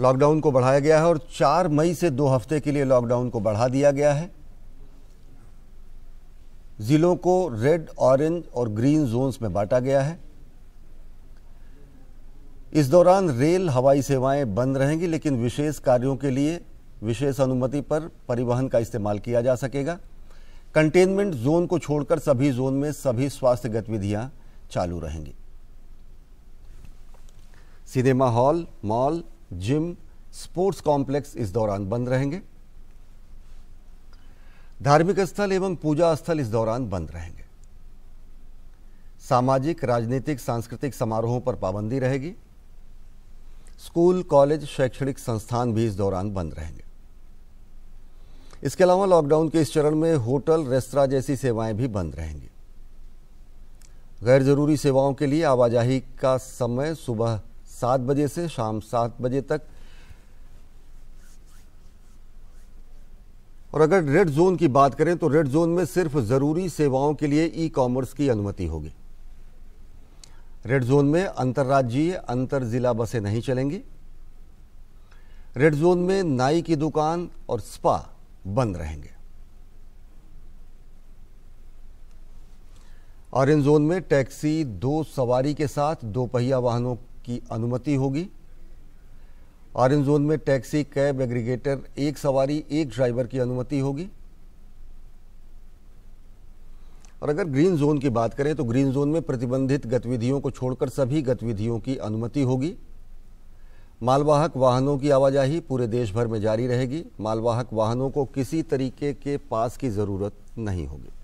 lockdown को बढ़ाया गया है और 4 मई से दो हफ्ते के लिए लॉकडाउन को बढ़ा दिया गया है ज़िलों को रेड ऑरेंज और ग्रीन जोन्स में बांटा गया है इस दौरान रेल हवाई सेवाएं बंद रहेंगी लेकिन विशेष कार्यों के लिए विशेष अनुमति पर परिवहन का इस्तेमाल किया जा सकेगा कंटेनमेंट जोन को छोड़कर सभी जोन में सभी स्वास्थ्य गतिविधियां चालू रहेंगी cinema hall mall gym sports complex इस दौरान बंद रहेंगे धार्मिक स्थल एवं पूजा स्थल इस दौरान बंद रहेंगे सामाजिक राजनीतिक सांस्कृतिक समारोहों पर पाबंदी रहेगी स्कूल कॉलेज शैक्षणिक संस्थान भी इस दौरान बंद रहेंगे इसके अलावा लॉकडाउन के इस चरण में होटल रेस्तरा जैसी सेवाएं भी बंद रहेंगी गैर जरूरी सेवाओं के लिए आवाजाही का समय सुबह सात बजे से शाम सात बजे तक और अगर रेड जोन की बात करें तो रेड जोन में सिर्फ ज़रूरी सेवाओं के लिए ई कॉमर्स की अनुमति होगी रेड जोन में अंतर्राज्यीय अंतर ज़िला बसें नहीं चलेंगी रेड जोन में नाई की दुकान और स्पा बंद रहेंगे ऑरेंज जोन में टैक्सी दो सवारी के साथ दोपहिया वाहनों की अनुमति होगी ऑरेंज जोन में टैक्सी कैब एग्रीगेटर एक सवारी एक ड्राइवर की अनुमति होगी और अगर ग्रीन जोन की बात करें तो ग्रीन जोन में प्रतिबंधित गतिविधियों को छोड़कर सभी गतिविधियों की अनुमति होगी मालवाहक वाहनों की आवाजाही पूरे देश भर में जारी रहेगी मालवाहक वाहनों को किसी तरीके के पास की ज़रूरत नहीं होगी